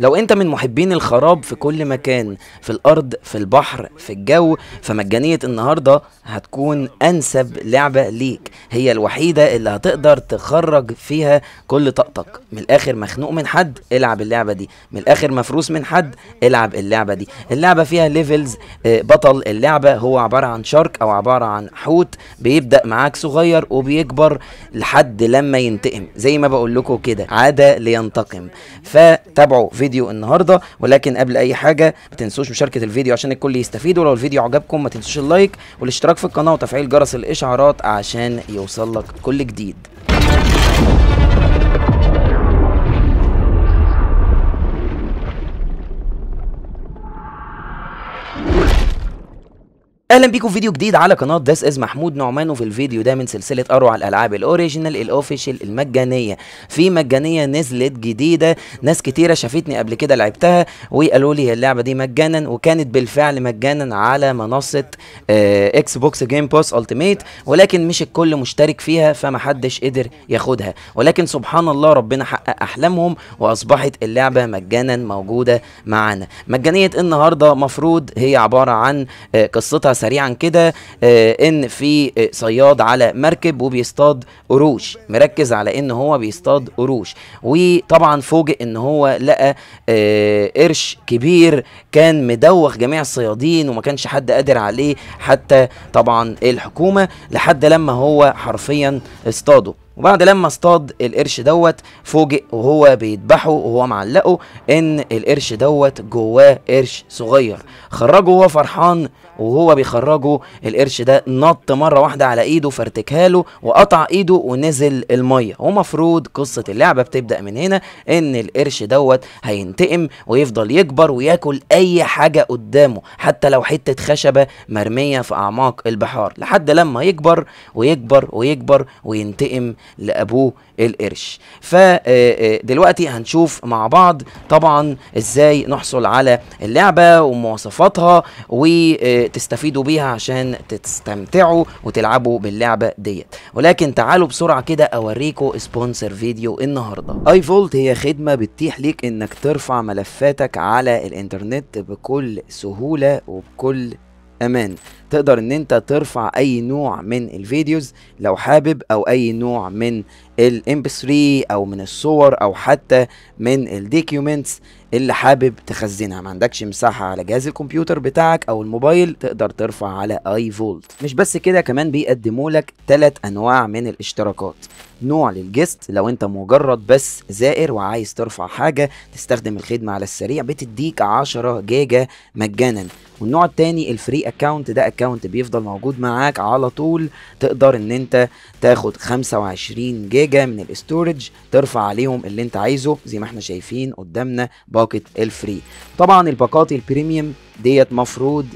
لو انت من محبين الخراب في كل مكان في الارض في البحر في الجو فمجانية النهاردة هتكون انسب لعبة ليك هي الوحيدة اللي هتقدر تخرج فيها كل طاقتك من الاخر مخنوق من حد العب اللعبة دي من الاخر مفروس من حد العب اللعبة دي اللعبة فيها ليفلز آه، بطل اللعبة هو عبارة عن شارك او عبارة عن حوت بيبدأ معاك صغير وبيكبر لحد لما ينتقم زي ما بقول لكم كده عادة لينتقم فتابعوا الفيديو النهارده ولكن قبل اي حاجه ما تنسوش مشاركه الفيديو عشان الكل يستفيد ولو الفيديو عجبكم ما تنسوش اللايك والاشتراك في القناه وتفعيل جرس الاشعارات عشان يوصلك كل جديد اهلا بيكم فيديو جديد على قناه داس از محمود نعمان وفي الفيديو ده من سلسله اروع الالعاب الاوريجينال الاوفيشال المجانيه في مجانيه نزلت جديده ناس كتيره شافتني قبل كده لعبتها وقالوا لي اللعبه دي مجانا وكانت بالفعل مجانا على منصه آه اكس بوكس جيم باس التيميت ولكن مش الكل مشترك فيها فمحدش قدر ياخدها ولكن سبحان الله ربنا حقق احلامهم واصبحت اللعبه مجانا موجوده معانا مجانيه النهارده مفروض هي عباره عن آه قصتها سريعا كده آه، ان في آه، صياد على مركب وبيصطاد قروش مركز على ان هو بيصطاد قروش وطبعا فوجئ ان هو لقى آه، قرش كبير كان مدوخ جميع الصيادين وما كانش حد قادر عليه حتى طبعا الحكومه لحد لما هو حرفيا اصطاده وبعد لما اصطاد القرش دوت فوجئ وهو بيذبحه وهو معلقه ان القرش دوت جواه قرش صغير خرجه وهو فرحان وهو بيخرجه القرش ده نط مره واحده على ايده فارتكها له وقطع ايده ونزل الميه ومفروض قصه اللعبه بتبدا من هنا ان القرش دوت هينتقم ويفضل يكبر وياكل اي حاجه قدامه حتى لو حته خشبه مرميه في اعماق البحار لحد لما يكبر ويكبر ويكبر وينتقم لابوه القرش فدلوقتي آه، آه، هنشوف مع بعض طبعا ازاي نحصل على اللعبه ومواصفاتها وتستفيدوا بيها عشان تستمتعوا وتلعبوا باللعبه ديت ولكن تعالوا بسرعه كده اوريكم سبونسر فيديو النهارده اي فولت هي خدمه بتتيح ليك انك ترفع ملفاتك على الانترنت بكل سهوله وبكل امان تقدر ان انت ترفع اي نوع من الفيديوز لو حابب او اي نوع من الامب 3 او من الصور او حتى من الديكيومنتس اللي حابب تخزنها ما عندكش مساحه على جهاز الكمبيوتر بتاعك او الموبايل تقدر ترفع على اي فولت مش بس كده كمان بيقدموا لك ثلاث انواع من الاشتراكات نوع للجست لو انت مجرد بس زائر وعايز ترفع حاجه تستخدم الخدمه على السريع بتديك 10 جيجا مجانا والنوع الثاني الفري اكونت ده اكونت الاكونت بيفضل موجود معاك على طول تقدر ان انت تاخد 25 جيجا من الاستورج ترفع عليهم اللي انت عايزه زي ما احنا شايفين قدامنا باكت الفري طبعا الباقات البريميوم ديت مفروض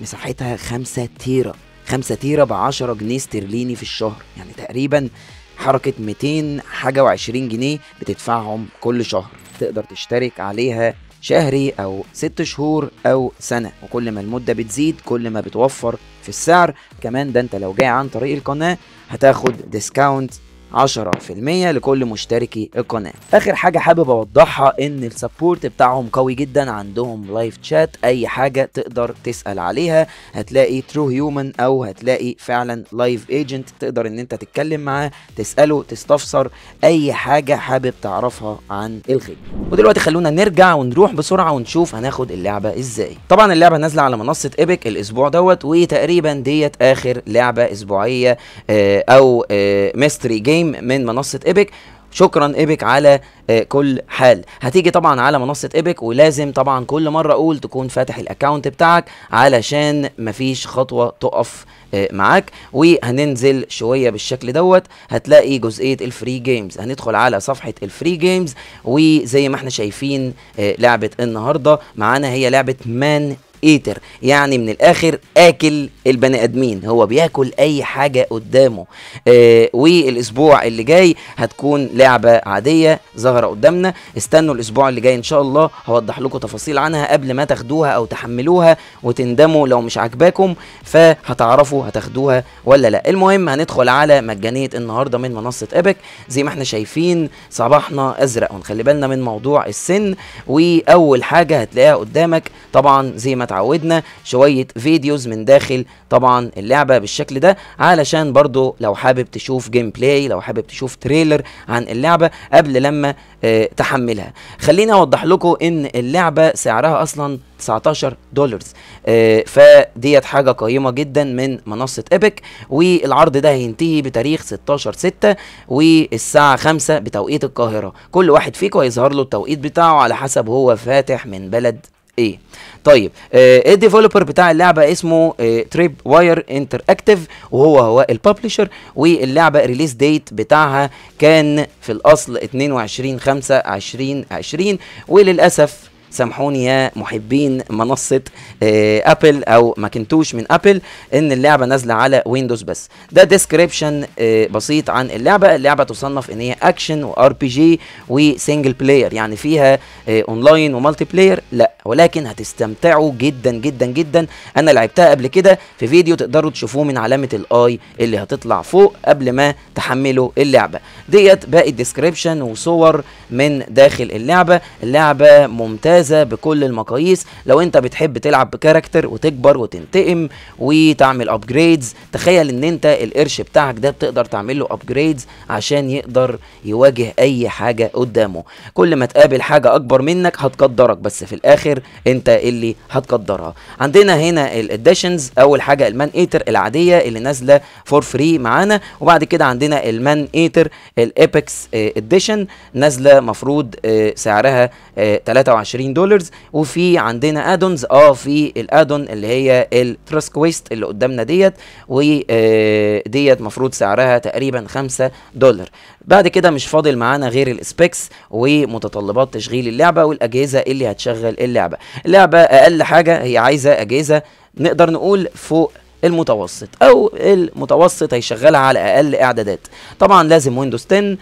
مساحتها 5 تيرا 5 تيرا ب 10 جنيه استرليني في الشهر يعني تقريبا حركة 200 حاجة و20 جنيه بتدفعهم كل شهر تقدر تشترك عليها شهري أو ست شهور أو سنة وكل ما المدة بتزيد كل ما بتوفر في السعر كمان ده أنت لو جاي عن طريق القناة هتاخد ديسكاونت 10% لكل مشتركي القناه اخر حاجه حابب اوضحها ان السبورت بتاعهم قوي جدا عندهم لايف شات اي حاجه تقدر تسال عليها هتلاقي ترو هيومن او هتلاقي فعلا لايف ايجنت تقدر ان انت تتكلم معاه تساله تستفسر اي حاجه حابب تعرفها عن الخدمه ودلوقتي خلونا نرجع ونروح بسرعه ونشوف هناخد اللعبه ازاي طبعا اللعبه نازله على منصه ايبك الاسبوع دوت وتقريبا ديت اخر لعبه اسبوعيه آه، او ميستري آه، جيم ابراهيم من منصه ايبك شكرا ايبك على آه، كل حال هتيجي طبعا على منصه ايبك ولازم طبعا كل مره اقول تكون فاتح الاكونت بتاعك علشان مفيش خطوه تقف آه، معاك وهننزل شويه بالشكل دوت هتلاقي جزئيه الفري جيمز هندخل على صفحه الفري جيمز وزي ما احنا شايفين آه، لعبه النهارده معانا هي لعبه مان ايتر يعني من الاخر اكل البني ادمين هو بياكل اي حاجه قدامه آه والاسبوع اللي جاي هتكون لعبه عاديه ظاهره قدامنا استنوا الاسبوع اللي جاي ان شاء الله هوضح لكم تفاصيل عنها قبل ما تاخدوها او تحملوها وتندموا لو مش عاجباكم فهتعرفوا هتاخدوها ولا لا المهم هندخل على مجانيه النهارده من منصه ايبك زي ما احنا شايفين صباحنا ازرق ونخلي بالنا من موضوع السن واول حاجه هتلاقيها قدامك طبعا زي ما اتعودنا شويه فيديوز من داخل طبعا اللعبه بالشكل ده علشان برضو لو حابب تشوف جيم بلاي لو حابب تشوف تريلر عن اللعبه قبل لما اه تحملها خليني اوضح لكم ان اللعبه سعرها اصلا 19 دولار آه فديت حاجه قيمه جدا من منصه ايبك والعرض ده هينتهي بتاريخ 16 6 والساعه 5 بتوقيت القاهره كل واحد فيكم هيظهر له التوقيت بتاعه على حسب هو فاتح من بلد ايه طيب آه الديفلوبر بتاع اللعبه اسمه آه تريب واير انتر اكتف وهو هو الببلشر واللعبه ريليس ديت بتاعها كان في الاصل 22 5 2020 وللاسف سامحوني يا محبين منصه آه، ابل او ماكنتوش من ابل ان اللعبه نازله على ويندوز بس ده ديسكريبشن آه، بسيط عن اللعبه اللعبه تصنف ان هي اكشن وار بي جي وسنجل بلاير يعني فيها اونلاين ومالتي بلاير لا ولكن هتستمتعوا جدا جدا جدا انا لعبتها قبل كده في فيديو تقدروا تشوفوه من علامه الاي اللي هتطلع فوق قبل ما تحملوا اللعبه ديت باقي الديسكريبشن وصور من داخل اللعبه اللعبه ممتازه ممتازه بكل المقاييس لو انت بتحب تلعب بكاركتر وتكبر وتنتقم وتعمل ابجريدز تخيل ان انت القرش بتاعك ده بتقدر تعمل له ابجريدز عشان يقدر يواجه اي حاجه قدامه كل ما تقابل حاجه اكبر منك هتقدرك بس في الاخر انت اللي هتقدرها عندنا هنا الاديشنز اول حاجه المان ايتر العاديه اللي نازله فور فري معانا وبعد كده عندنا المان ايتر الابكس اديشن نازله مفروض آه، سعرها 23 آه، دولار وفي عندنا ادونز اه في الادون اللي هي التراسك كويست اللي قدامنا ديت وديت آه، مفروض سعرها تقريبا 5 دولار بعد كده مش فاضل معانا غير السبيكس ومتطلبات تشغيل اللعبه والاجهزه اللي هتشغل اللعبه اللعبه اقل حاجه هي عايزه اجهزه نقدر نقول فوق المتوسط او المتوسط هيشغلها على اقل اعدادات طبعا لازم ويندوز 10 آه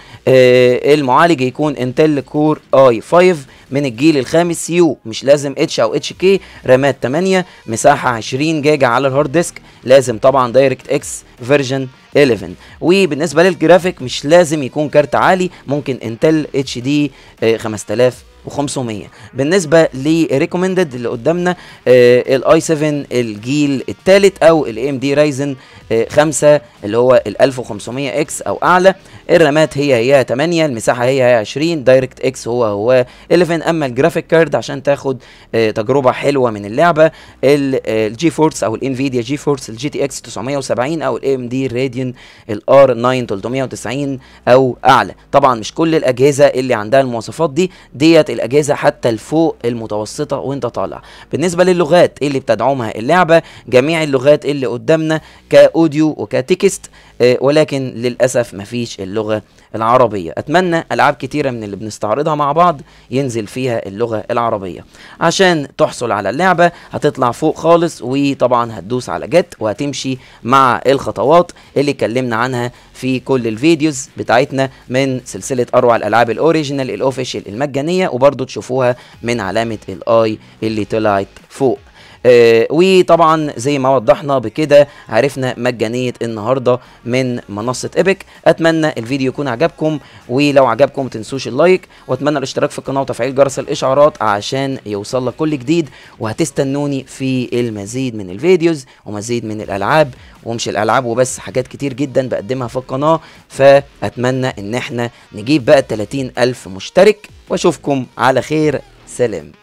المعالج يكون انتل كور اي 5 من الجيل الخامس يو مش لازم اتش او اتش كي رامات 8 مساحه 20 جيجا على الهارد ديسك لازم طبعا دايركت اكس فيرجن 11 وبالنسبه للجرافيك مش لازم يكون كارت عالي ممكن انتل اتش دي 5000 و500 بالنسبه لريكومندد اللي قدامنا آه، الاي 7 الجيل الثالث او الاي ام دي رايزن 5 اللي هو ال 1500 اكس او اعلى الرامات هي هي 8 المساحه هي هي 20 دايركت اكس هو هو 11 اما الجرافيك كارد عشان تاخد آه، تجربه حلوه من اللعبه آه، الجي فورس او الانفيديا جي فورس الجي تي اكس 970 او الام دي راديون الار 9 390 او اعلى طبعا مش كل الاجهزه اللي عندها المواصفات دي ديت الاجهزه حتى الفوق المتوسطه وانت طالع بالنسبه للغات اللي بتدعمها اللعبه جميع اللغات اللي قدامنا كاوديو وكتكست آه، ولكن للأسف مفيش اللغة العربية أتمنى ألعاب كتيرة من اللي بنستعرضها مع بعض ينزل فيها اللغة العربية عشان تحصل على اللعبة هتطلع فوق خالص وطبعا هتدوس على جت وهتمشي مع الخطوات اللي اتكلمنا عنها في كل الفيديوز بتاعتنا من سلسلة أروع الألعاب الأوريجينال الأوفيشال المجانية وبرضو تشوفوها من علامة الآي اللي طلعت فوق آه وطبعا زي ما وضحنا بكده عرفنا مجانيه النهارده من منصه ايبك اتمنى الفيديو يكون عجبكم ولو عجبكم تنسوش اللايك واتمنى الاشتراك في القناه وتفعيل جرس الاشعارات عشان يوصل لك كل جديد وهتستنوني في المزيد من الفيديوز ومزيد من الالعاب ومش الالعاب وبس حاجات كتير جدا بقدمها في القناه فاتمنى ان احنا نجيب بقى 30 الف مشترك واشوفكم على خير سلام